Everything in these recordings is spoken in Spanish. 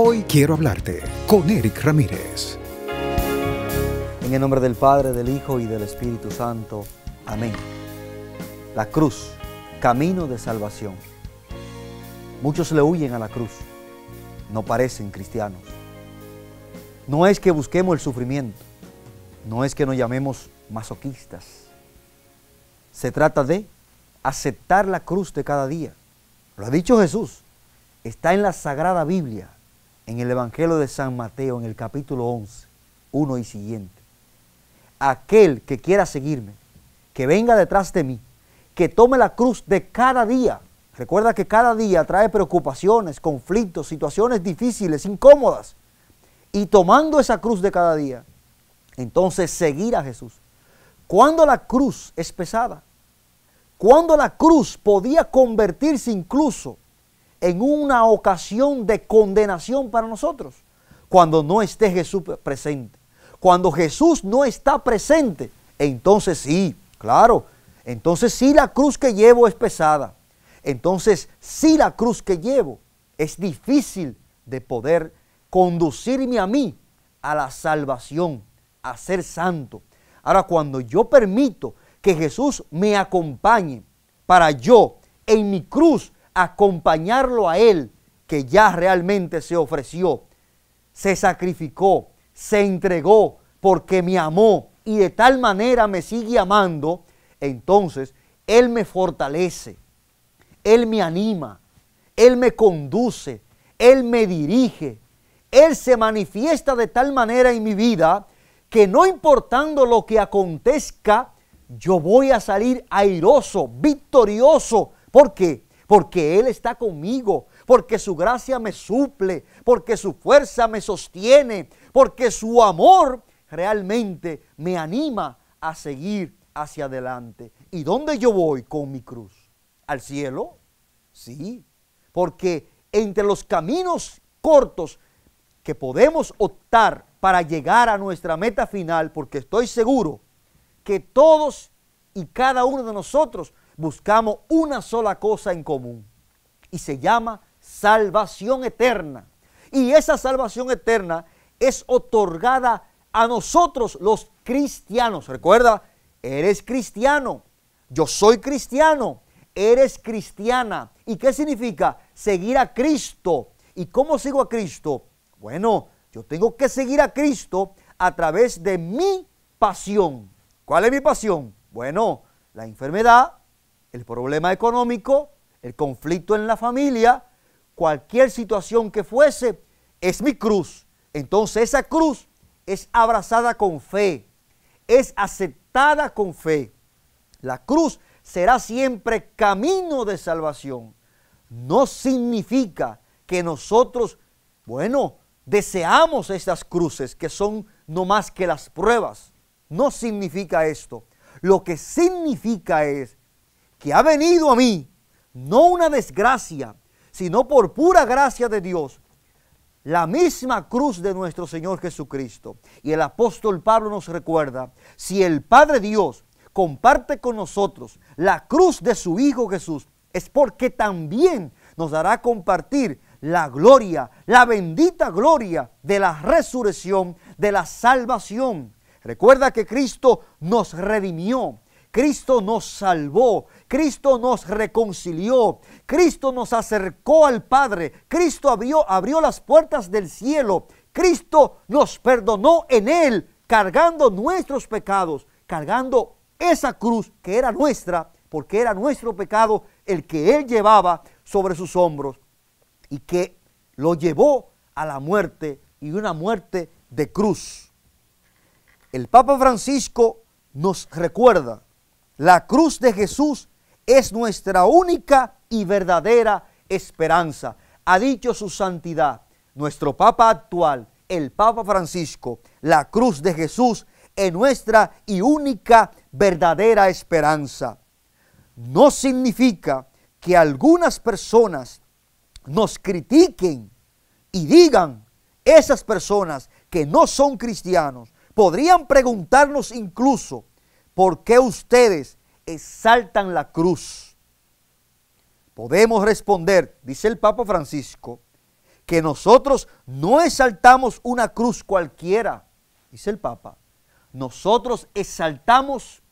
Hoy quiero hablarte con Eric Ramírez. En el nombre del Padre, del Hijo y del Espíritu Santo. Amén. La cruz, camino de salvación. Muchos le huyen a la cruz. No parecen cristianos. No es que busquemos el sufrimiento. No es que nos llamemos masoquistas. Se trata de aceptar la cruz de cada día. Lo ha dicho Jesús. Está en la Sagrada Biblia en el Evangelio de San Mateo, en el capítulo 11, 1 y siguiente. Aquel que quiera seguirme, que venga detrás de mí, que tome la cruz de cada día. Recuerda que cada día trae preocupaciones, conflictos, situaciones difíciles, incómodas. Y tomando esa cruz de cada día, entonces seguir a Jesús. Cuando la cruz es pesada, cuando la cruz podía convertirse incluso en una ocasión de condenación para nosotros, cuando no esté Jesús presente. Cuando Jesús no está presente, entonces sí, claro, entonces sí la cruz que llevo es pesada. Entonces sí la cruz que llevo es difícil de poder conducirme a mí a la salvación, a ser santo. Ahora cuando yo permito que Jesús me acompañe para yo en mi cruz acompañarlo a Él que ya realmente se ofreció, se sacrificó, se entregó porque me amó y de tal manera me sigue amando, entonces Él me fortalece, Él me anima, Él me conduce, Él me dirige, Él se manifiesta de tal manera en mi vida que no importando lo que acontezca, yo voy a salir airoso, victorioso. ¿Por qué? porque Él está conmigo, porque su gracia me suple, porque su fuerza me sostiene, porque su amor realmente me anima a seguir hacia adelante. ¿Y dónde yo voy con mi cruz? ¿Al cielo? Sí, porque entre los caminos cortos que podemos optar para llegar a nuestra meta final, porque estoy seguro que todos y cada uno de nosotros buscamos una sola cosa en común y se llama salvación eterna. Y esa salvación eterna es otorgada a nosotros los cristianos. Recuerda, eres cristiano, yo soy cristiano, eres cristiana. ¿Y qué significa? Seguir a Cristo. ¿Y cómo sigo a Cristo? Bueno, yo tengo que seguir a Cristo a través de mi pasión. ¿Cuál es mi pasión? Bueno, la enfermedad, el problema económico, el conflicto en la familia, cualquier situación que fuese, es mi cruz. Entonces esa cruz es abrazada con fe, es aceptada con fe. La cruz será siempre camino de salvación. No significa que nosotros, bueno, deseamos estas cruces que son no más que las pruebas. No significa esto. Lo que significa es que ha venido a mí, no una desgracia, sino por pura gracia de Dios, la misma cruz de nuestro Señor Jesucristo. Y el apóstol Pablo nos recuerda, si el Padre Dios comparte con nosotros la cruz de su Hijo Jesús, es porque también nos dará compartir la gloria, la bendita gloria de la resurrección, de la salvación. Recuerda que Cristo nos redimió, Cristo nos salvó, Cristo nos reconcilió, Cristo nos acercó al Padre, Cristo abrió, abrió las puertas del cielo, Cristo nos perdonó en Él, cargando nuestros pecados, cargando esa cruz que era nuestra, porque era nuestro pecado el que Él llevaba sobre sus hombros y que lo llevó a la muerte y una muerte de cruz. El Papa Francisco nos recuerda, la cruz de Jesús es nuestra única y verdadera esperanza. Ha dicho su santidad, nuestro Papa actual, el Papa Francisco, la cruz de Jesús es nuestra y única verdadera esperanza. No significa que algunas personas nos critiquen y digan, esas personas que no son cristianos, podrían preguntarnos incluso por qué ustedes exaltan la cruz. Podemos responder, dice el Papa Francisco, que nosotros no exaltamos una cruz cualquiera, dice el Papa. Nosotros exaltamos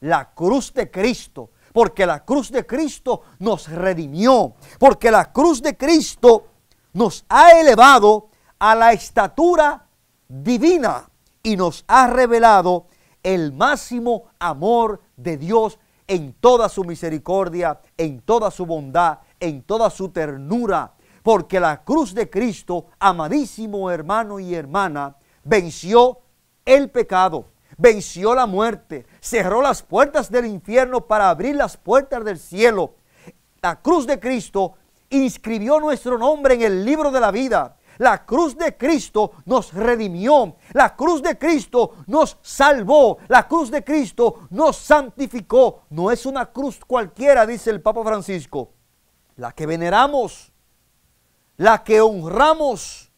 la cruz de Cristo, porque la cruz de Cristo nos redimió, porque la cruz de Cristo nos ha elevado a la estatura divina y nos ha revelado el máximo amor de Dios en toda su misericordia, en toda su bondad, en toda su ternura, porque la cruz de Cristo, amadísimo hermano y hermana, venció el pecado, venció la muerte, cerró las puertas del infierno para abrir las puertas del cielo. La cruz de Cristo inscribió nuestro nombre en el libro de la vida la cruz de Cristo nos redimió. La cruz de Cristo nos salvó. La cruz de Cristo nos santificó. No es una cruz cualquiera, dice el Papa Francisco. La que veneramos, la que honramos,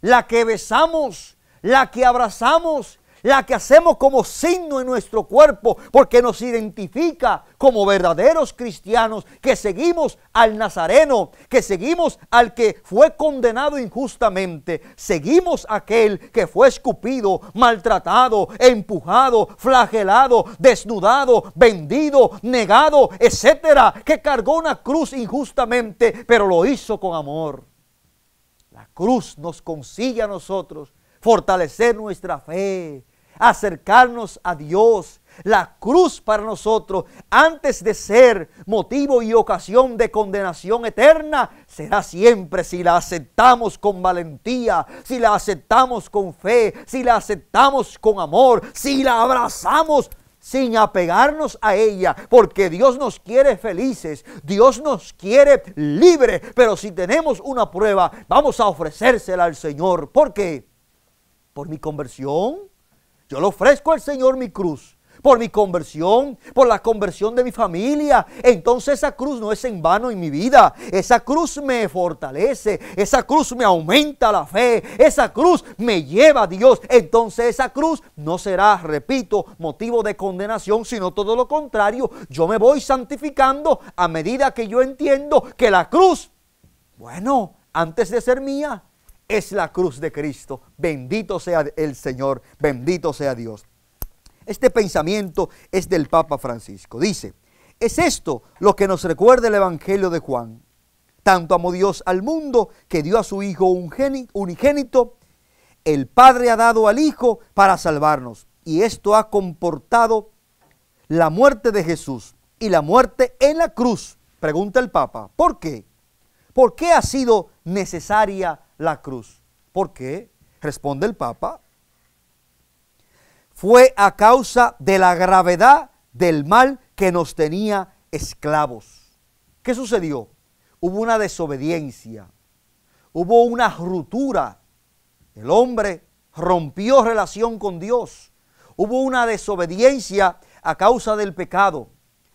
la que besamos, la que abrazamos la que hacemos como signo en nuestro cuerpo, porque nos identifica como verdaderos cristianos, que seguimos al Nazareno, que seguimos al que fue condenado injustamente, seguimos aquel que fue escupido, maltratado, empujado, flagelado, desnudado, vendido, negado, etcétera, que cargó una cruz injustamente, pero lo hizo con amor. La cruz nos consigue a nosotros fortalecer nuestra fe, acercarnos a Dios. La cruz para nosotros, antes de ser motivo y ocasión de condenación eterna, será siempre si la aceptamos con valentía, si la aceptamos con fe, si la aceptamos con amor, si la abrazamos sin apegarnos a ella, porque Dios nos quiere felices, Dios nos quiere libres, pero si tenemos una prueba, vamos a ofrecérsela al Señor. ¿Por qué? Por mi conversión yo le ofrezco al Señor mi cruz por mi conversión, por la conversión de mi familia. Entonces esa cruz no es en vano en mi vida. Esa cruz me fortalece, esa cruz me aumenta la fe, esa cruz me lleva a Dios. Entonces esa cruz no será, repito, motivo de condenación, sino todo lo contrario. Yo me voy santificando a medida que yo entiendo que la cruz, bueno, antes de ser mía, es la cruz de Cristo. Bendito sea el Señor, bendito sea Dios. Este pensamiento es del Papa Francisco. Dice, es esto lo que nos recuerda el Evangelio de Juan. Tanto amó Dios al mundo que dio a su Hijo unigénito. El Padre ha dado al Hijo para salvarnos. Y esto ha comportado la muerte de Jesús y la muerte en la cruz. Pregunta el Papa, ¿por qué? ¿Por qué ha sido necesaria la cruz. ¿Por qué? Responde el Papa. Fue a causa de la gravedad del mal que nos tenía esclavos. ¿Qué sucedió? Hubo una desobediencia, hubo una ruptura. El hombre rompió relación con Dios. Hubo una desobediencia a causa del pecado.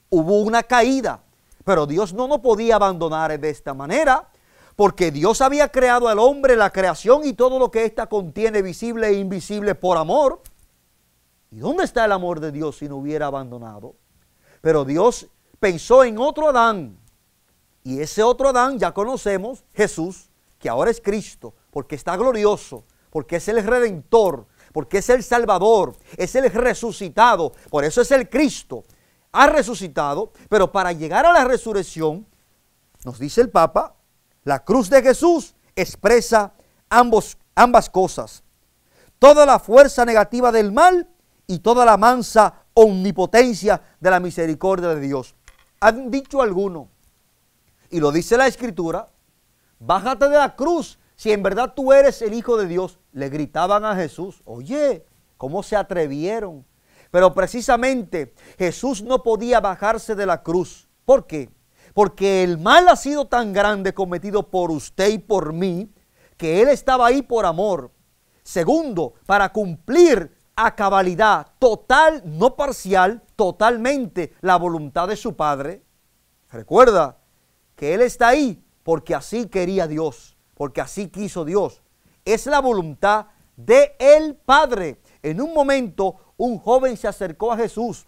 Hubo una caída. Pero Dios no nos podía abandonar de esta manera porque Dios había creado al hombre la creación y todo lo que ésta contiene, visible e invisible, por amor. ¿Y dónde está el amor de Dios si no hubiera abandonado? Pero Dios pensó en otro Adán. Y ese otro Adán ya conocemos, Jesús, que ahora es Cristo, porque está glorioso, porque es el redentor, porque es el salvador, es el resucitado, por eso es el Cristo. Ha resucitado, pero para llegar a la resurrección, nos dice el Papa, la cruz de Jesús expresa ambas cosas. Toda la fuerza negativa del mal y toda la mansa omnipotencia de la misericordia de Dios. Han dicho algunos, y lo dice la escritura, bájate de la cruz si en verdad tú eres el Hijo de Dios. Le gritaban a Jesús, oye, ¿cómo se atrevieron? Pero precisamente Jesús no podía bajarse de la cruz. ¿Por qué? Porque el mal ha sido tan grande cometido por usted y por mí, que Él estaba ahí por amor. Segundo, para cumplir a cabalidad, total, no parcial, totalmente la voluntad de su Padre. Recuerda que Él está ahí porque así quería Dios, porque así quiso Dios. Es la voluntad de el Padre. En un momento un joven se acercó a Jesús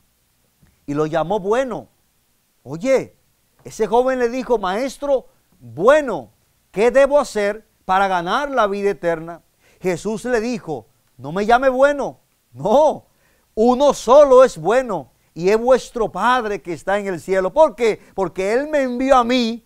y lo llamó bueno. Oye, ese joven le dijo, maestro, bueno, ¿qué debo hacer para ganar la vida eterna? Jesús le dijo, no me llame bueno, no, uno solo es bueno y es vuestro Padre que está en el cielo. ¿Por qué? Porque Él me envió a mí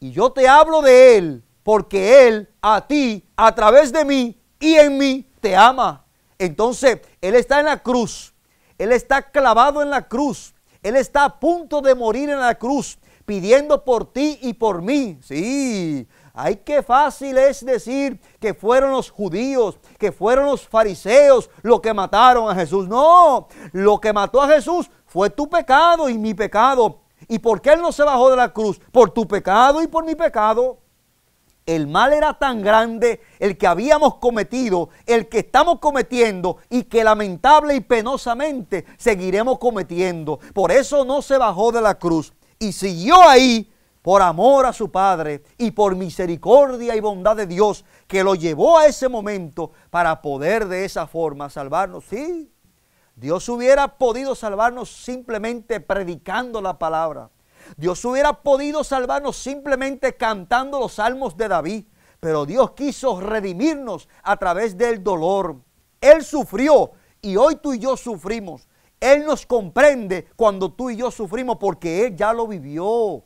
y yo te hablo de Él, porque Él a ti, a través de mí y en mí, te ama. Entonces, Él está en la cruz, Él está clavado en la cruz, Él está a punto de morir en la cruz pidiendo por ti y por mí. Sí, ay, qué fácil es decir que fueron los judíos, que fueron los fariseos los que mataron a Jesús. No, lo que mató a Jesús fue tu pecado y mi pecado. ¿Y por qué Él no se bajó de la cruz? Por tu pecado y por mi pecado. El mal era tan grande, el que habíamos cometido, el que estamos cometiendo y que lamentable y penosamente seguiremos cometiendo. Por eso no se bajó de la cruz y siguió ahí por amor a su padre y por misericordia y bondad de Dios que lo llevó a ese momento para poder de esa forma salvarnos. Sí, Dios hubiera podido salvarnos simplemente predicando la palabra. Dios hubiera podido salvarnos simplemente cantando los salmos de David, pero Dios quiso redimirnos a través del dolor. Él sufrió y hoy tú y yo sufrimos. Él nos comprende cuando tú y yo sufrimos porque Él ya lo vivió.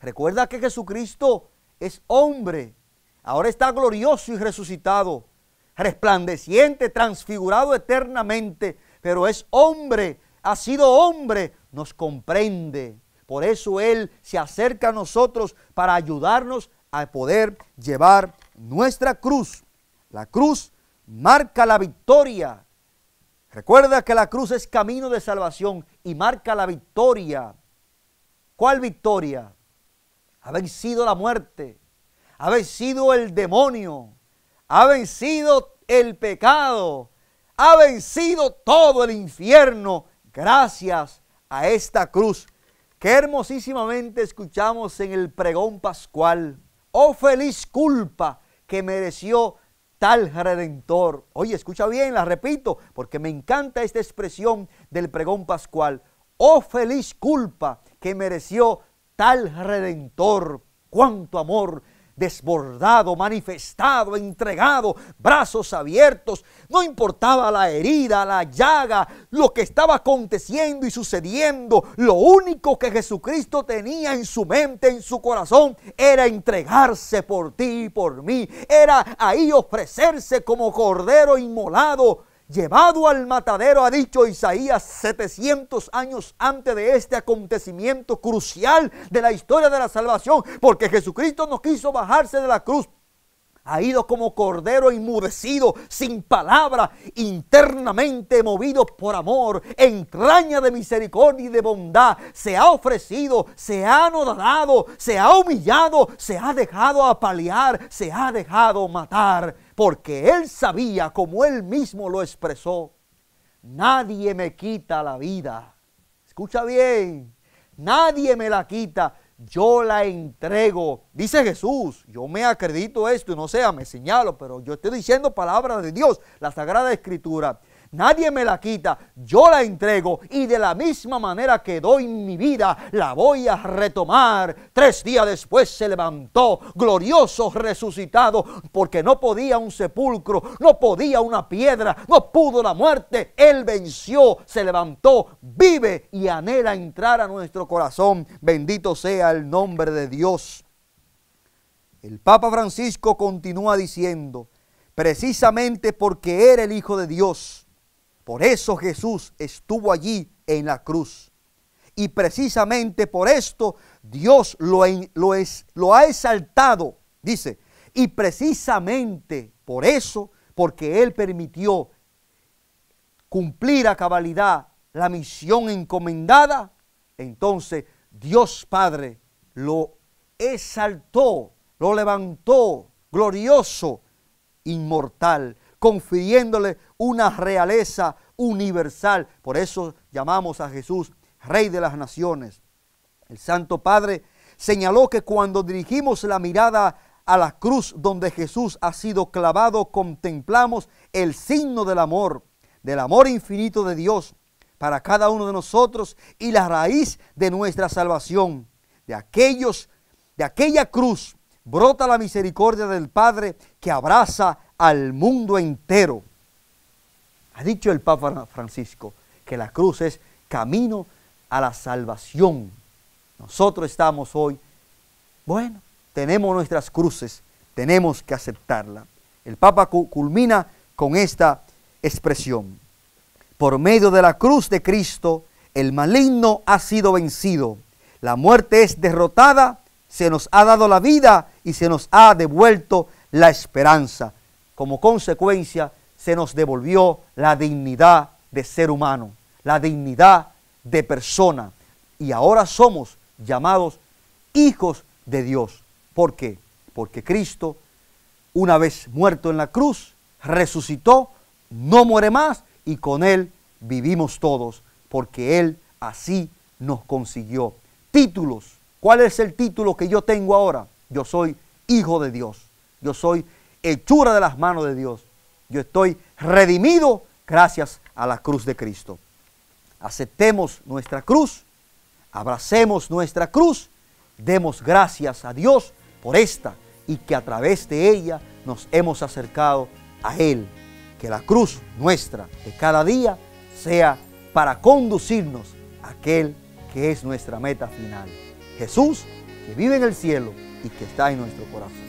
Recuerda que Jesucristo es hombre. Ahora está glorioso y resucitado, resplandeciente, transfigurado eternamente, pero es hombre, ha sido hombre, nos comprende. Por eso Él se acerca a nosotros para ayudarnos a poder llevar nuestra cruz. La cruz marca la victoria Recuerda que la cruz es camino de salvación y marca la victoria. ¿Cuál victoria? Ha vencido la muerte, ha vencido el demonio, ha vencido el pecado, ha vencido todo el infierno gracias a esta cruz que hermosísimamente escuchamos en el pregón pascual. Oh feliz culpa que mereció tal redentor. Oye, escucha bien, la repito, porque me encanta esta expresión del pregón pascual. Oh feliz culpa que mereció tal redentor. Cuánto amor desbordado, manifestado, entregado, brazos abiertos. No importaba la herida, la llaga, lo que estaba aconteciendo y sucediendo. Lo único que Jesucristo tenía en su mente, en su corazón, era entregarse por ti y por mí. Era ahí ofrecerse como cordero inmolado llevado al matadero, ha dicho Isaías 700 años antes de este acontecimiento crucial de la historia de la salvación, porque Jesucristo no quiso bajarse de la cruz. Ha ido como cordero inmudecido, sin palabra, internamente movido por amor, entraña de misericordia y de bondad. Se ha ofrecido, se ha anodado, se ha humillado, se ha dejado apalear, se ha dejado matar porque él sabía, como él mismo lo expresó, nadie me quita la vida. Escucha bien, nadie me la quita, yo la entrego. Dice Jesús, yo me acredito esto y no sea, me señalo, pero yo estoy diciendo palabras de Dios, la Sagrada Escritura. Nadie me la quita, yo la entrego y de la misma manera que doy mi vida, la voy a retomar. Tres días después se levantó, glorioso, resucitado, porque no podía un sepulcro, no podía una piedra, no pudo la muerte. Él venció, se levantó, vive y anhela entrar a nuestro corazón. Bendito sea el nombre de Dios. El Papa Francisco continúa diciendo, precisamente porque era el Hijo de Dios, por eso Jesús estuvo allí en la cruz. Y precisamente por esto Dios lo, lo, ha exaltado, dice. Y precisamente por eso, porque Él permitió cumplir a cabalidad la misión encomendada, entonces Dios Padre lo exaltó, lo levantó, glorioso, inmortal, confiriéndole una realeza universal. Por eso llamamos a Jesús Rey de las Naciones. El Santo Padre señaló que cuando dirigimos la mirada a la cruz donde Jesús ha sido clavado, contemplamos el signo del amor, del amor infinito de Dios para cada uno de nosotros y la raíz de nuestra salvación. De aquellos, de aquella cruz brota la misericordia del Padre que abraza al mundo entero. Ha dicho el Papa Francisco que la cruz es camino a la salvación. Nosotros estamos hoy, bueno, tenemos nuestras cruces, tenemos que aceptarla. El Papa culmina con esta expresión. Por medio de la cruz de Cristo, el maligno ha sido vencido. La muerte es derrotada, se nos ha dado la vida y se nos ha devuelto la esperanza. Como consecuencia, se nos devolvió la dignidad de ser humano, la dignidad de persona. Y ahora somos llamados hijos de Dios. ¿Por qué? Porque Cristo, una vez muerto en la cruz, resucitó, no muere más y con Él vivimos todos, porque Él así nos consiguió. Títulos. ¿Cuál es el título que yo tengo ahora? Yo soy hijo de Dios. Yo soy hechura de las manos de Dios. Yo estoy redimido gracias a la cruz de Cristo. Aceptemos nuestra cruz, abracemos nuestra cruz, demos gracias a Dios por esta y que a través de ella nos hemos acercado a Él. Que la cruz nuestra de cada día sea para conducirnos a aquel que es nuestra meta final. Jesús, que vive en el cielo y que está en nuestro corazón.